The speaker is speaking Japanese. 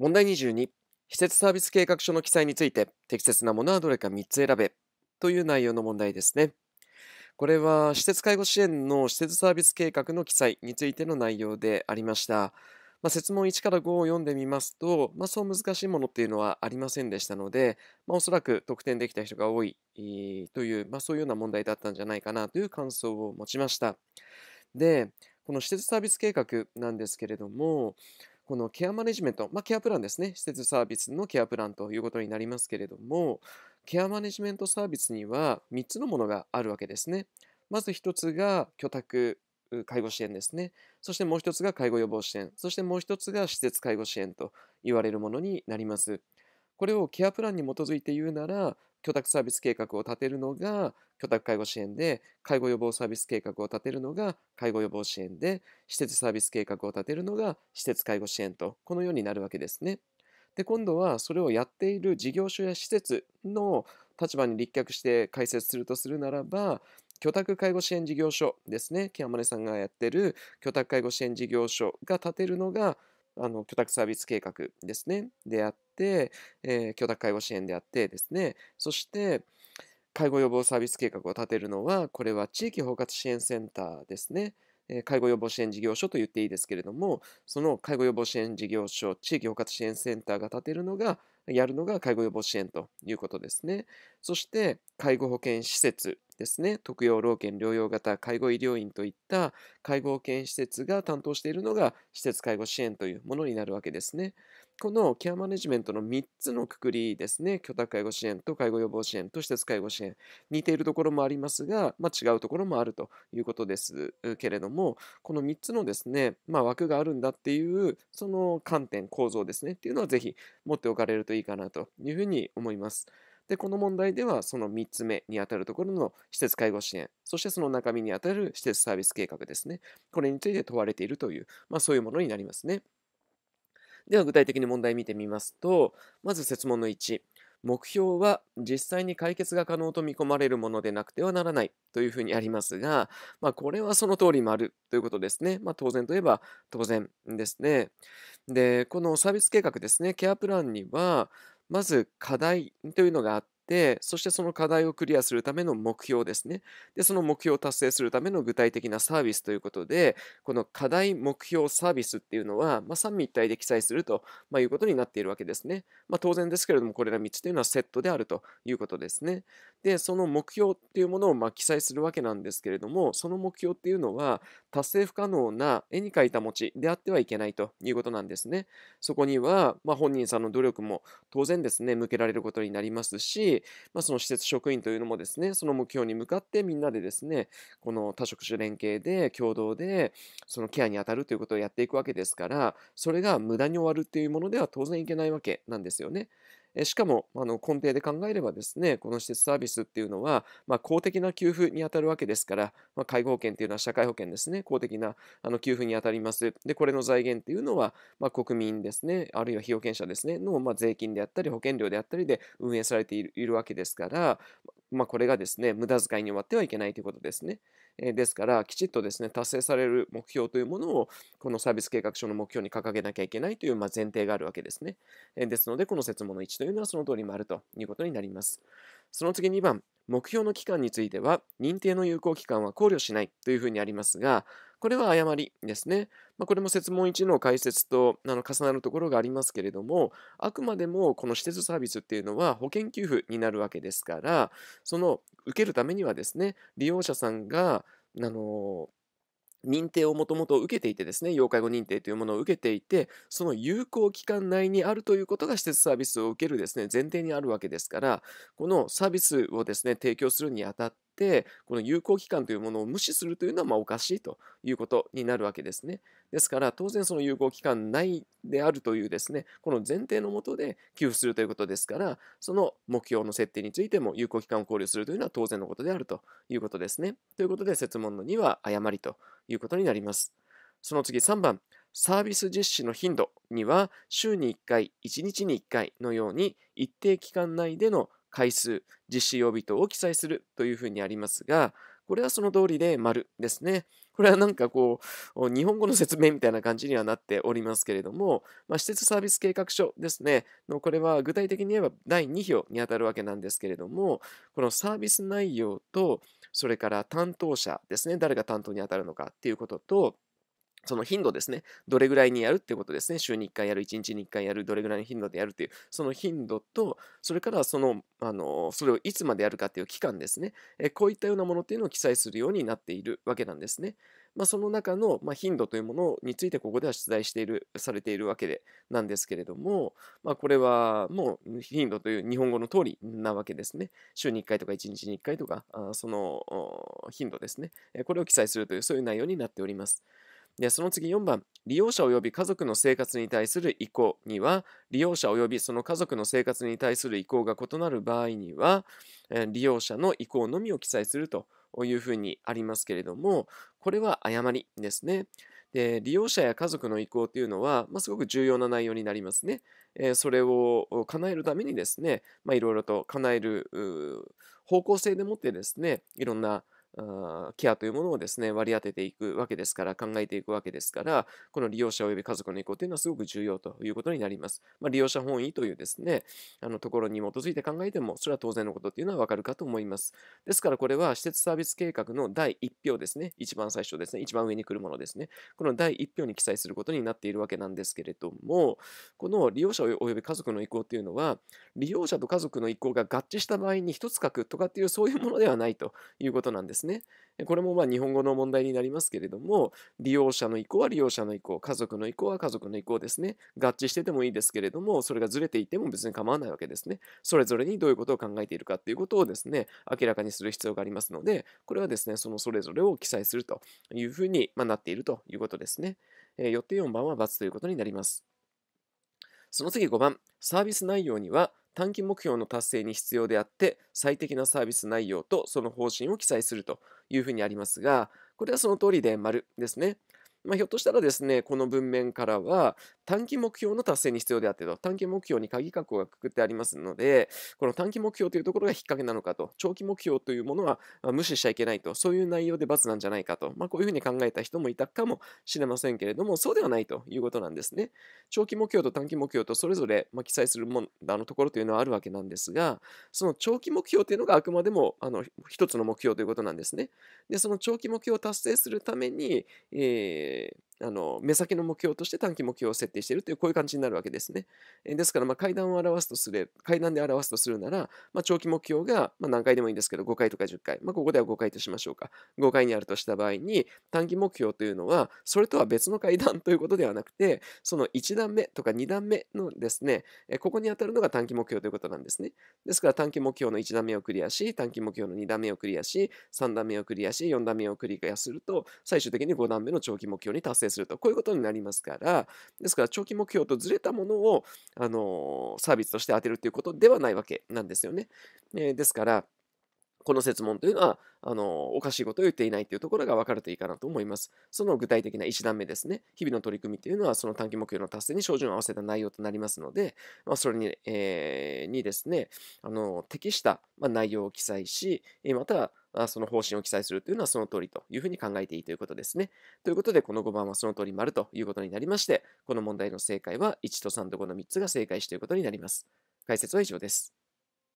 問題22施設サービス計画書の記載について適切なものはどれか3つ選べという内容の問題ですねこれは施設介護支援の施設サービス計画の記載についての内容でありました、まあ、設問1から5を読んでみますと、まあ、そう難しいものっていうのはありませんでしたので、まあ、おそらく得点できた人が多いという、まあ、そういうような問題だったんじゃないかなという感想を持ちましたでこの施設サービス計画なんですけれども、このケアマネジメント、まあ、ケアプランですね、施設サービスのケアプランということになりますけれども、ケアマネジメントサービスには3つのものがあるわけですね。まず1つが居宅介護支援ですね。そしてもう1つが介護予防支援。そしてもう1つが施設介護支援と言われるものになります。これをケアプランに基づいて言うなら、居宅サービス計画を立てるのが居宅介護支援で、介護予防サービス計画を立てるのが介護予防支援で、施設サービス計画を立てるのが施設介護支援と、このようになるわけですね。で、今度はそれをやっている事業所や施設の立場に立脚して解説するとするならば、居宅介護支援事業所ですね、ケアマネさんがやってる居宅介護支援事業所が立てるのが、あの居宅サービス計画ですね、であっ、えー、許諾介護支援であってですね、そして、介護予防サービス計画を立てるのは、これは地域包括支援センターですね。介護予防支援事業所と言っていいですけれども、その介護予防支援事業所、地域包括支援センターが立てるのが、やるのが介護予防支援ということですね。そして、介護保険施設ですね特養老健療養型介護医療院といった介護保険施設が担当しているのが施設介護支援というものになるわけですねこのケアマネジメントの3つのくくりですね居宅介護支援と介護予防支援と施設介護支援似ているところもありますが、まあ、違うところもあるということですけれどもこの3つのですね、まあ、枠があるんだっていうその観点構造ですねっていうのはぜひ持っておかれるといいかなというふうに思います。で、この問題ではその3つ目にあたるところの施設介護支援、そしてその中身にあたる施設サービス計画ですね。これについて問われているという、まあ、そういうものになりますね。では具体的に問題見てみますと、まず設問の1。目標は実際に解決が可能と見込まれるものでなくてはならないというふうにありますが、まあ、これはその通り丸ということですね。まあ、当然といえば当然ですね。で、このサービス計画ですね、ケアプランには、まず課題というのがあって、そしてその課題をクリアするための目標ですね。で、その目標を達成するための具体的なサービスということで、この課題、目標、サービスっていうのは、まあ、三位一体で記載すると、まあ、いうことになっているわけですね。まあ、当然ですけれども、これら3つというのはセットであるということですね。で、その目標っていうものをま記載するわけなんですけれども、その目標っていうのは、達成不可能な絵に描いた餅であってはいけないということなんですね。そこには、ま本人さんの努力も当然ですね、向けられることになりますし、まあ、その施設職員というのもですねその目標に向かってみんなでですねこの多職種連携で共同でそのケアに当たるということをやっていくわけですからそれが無駄に終わるっていうものでは当然いけないわけなんですよね。しかもあの根底で考えればですねこの施設サービスっていうのは、まあ、公的な給付に当たるわけですから、まあ、介護保険っていうのは社会保険ですね公的なあの給付に当たりますでこれの財源っていうのは、まあ、国民ですねあるいは被保険者ですねの、まあ、税金であったり保険料であったりで運営されているわけですから、まあ、これがですね無駄遣いに終わってはいけないということですね。えですからきちっとですね達成される目標というものをこのサービス計画書の目標に掲げなきゃいけないという、まあ、前提があるわけですね、えですのでこの説問の1というのはその通りもあるということになりますその次2番目標の期間については認定の有効期間は考慮しないというふうにありますがこれは誤りですね。まあ、これも説問1の解説とあの重なるところがありますけれども、あくまでもこの施設サービスっていうのは保険給付になるわけですから、その受けるためにはですね、利用者さんが、あの認定をもともと受けていてですね、要介護認定というものを受けていて、その有効期間内にあるということが施設サービスを受けるですね、前提にあるわけですから、このサービスをですね、提供するにあたって、この有効期間というものを無視するというのはまおかしいということになるわけですね。ですから当然その有効期間内であるというですねこの前提のもとで給付するということですからその目標の設定についても有効期間を考慮するというのは当然のことであるということですね。ということで設問の2は誤りということになります。その次3番、サービス実施の頻度には週に1回、1日に1回のように一定期間内での回数、実施曜日等を記載するというふうにありますが、これはその通りで丸ですね。これはなんかこう、日本語の説明みたいな感じにはなっておりますけれども、まあ、施設サービス計画書ですね、のこれは具体的に言えば第2票にあたるわけなんですけれども、このサービス内容と、それから担当者ですね、誰が担当に当たるのかっていうことと、その頻度ですね、どれぐらいにやるってことですね、週に1回やる、1日に1回やる、どれぐらいの頻度でやるっていう、その頻度と、それからその、あのそれをいつまでやるかっていう期間ですね、えこういったようなものっていうのを記載するようになっているわけなんですね。まあ、その中の、ま頻度というものについてここでは出題している、されているわけでなんですけれども、まあ、これはもう頻度という日本語の通りなわけですね。週に1回とか1日に1回とか、あその頻度ですね、これを記載するという、そういう内容になっております。でその次4番利用者及び家族の生活に対する意向には利用者及びその家族の生活に対する意向が異なる場合には利用者の意向のみを記載するというふうにありますけれどもこれは誤りですね。で利用者や家族の意向というのは、まあ、すごく重要な内容になりますね。えそれを叶えるためにですね、いろいろと叶える方向性でもってですねいろんなケアというものをですね割り当てていくわけですから考えていくわけですからこの利用者及び家族の意向というのはすごく重要ということになります、まあ、利用者本位というですねあのところに基づいて考えてもそれは当然のことというのはわかるかと思いますですからこれは施設サービス計画の第1票ですね一番最初ですね一番上に来るものですねこの第1票に記載することになっているわけなんですけれどもこの利用者及び家族の意向というのは利用者と家族の意向が合致した場合に1つ書くとかっていうそういうものではないということなんですですね。これもまあ日本語の問題になりますけれども、利用者の意向は利用者の意向、家族の意向は家族の意向ですね。合致しててもいいですけれども、それがずれていても別に構わないわけですね。それぞれにどういうことを考えているかということをですね、明らかにする必要がありますので、これはですね、そのそれぞれを記載するというふうになっているということですね。よって4番は×ということになります。その次5番、サービス内容には短期目標の達成に必要であって最適なサービス内容とその方針を記載するというふうにありますがこれはその通りで丸ですねまあ、ひょっとしたらですねこの文面からは短期目標の達成に必要であってと短期目標に鍵括弧がくくってありますのでこの短期目標というところが引っ掛けなのかと長期目標というものは無視しちゃいけないとそういう内容で罰なんじゃないかと、まあ、こういうふうに考えた人もいたかもしれませんけれどもそうではないということなんですね長期目標と短期目標とそれぞれ、ま記載するもあのところというのはあるわけなんですがその長期目標というのがあくまでもあの一つの目標ということなんですねでその長期目標を達成するために、えー e あの目先の目標として短期目標を設定しているというこういう感じになるわけですね。えですからま階段を表すとすれ階段で表すとするなら、まあ、長期目標がま何回でもいいんですけど5回とか10回、まあ、ここでは5回としましょうか5回にあるとした場合に短期目標というのはそれとは別の階段ということではなくてその1段目とか2段目のですねここに当たるのが短期目標ということなんですね。ですから短期目標の1段目をクリアし短期目標の2段目をクリアし3段目をクリアし4段目をクリアすると最終的に5段目の長期目標に達成成するとこういうことになりますからですから長期目標とずれたものをあのサービスとして当てるということではないわけなんですよね。えー、ですからこの設問というのはあのおかしいことを言っていないというところが分かるといいかなと思います。その具体的な1段目ですね。日々の取り組みというのはその短期目標の達成に照準を合わせた内容となりますので、まあ、それに,、えー、にですねあの適した、ま内容を記載し、またその方針を記載するというのはその通りというふうに考えていいということですね。ということで、この5番はその通り丸ということになりまして、この問題の正解は1と3と5の3つが正解しということになります。解説は以上です。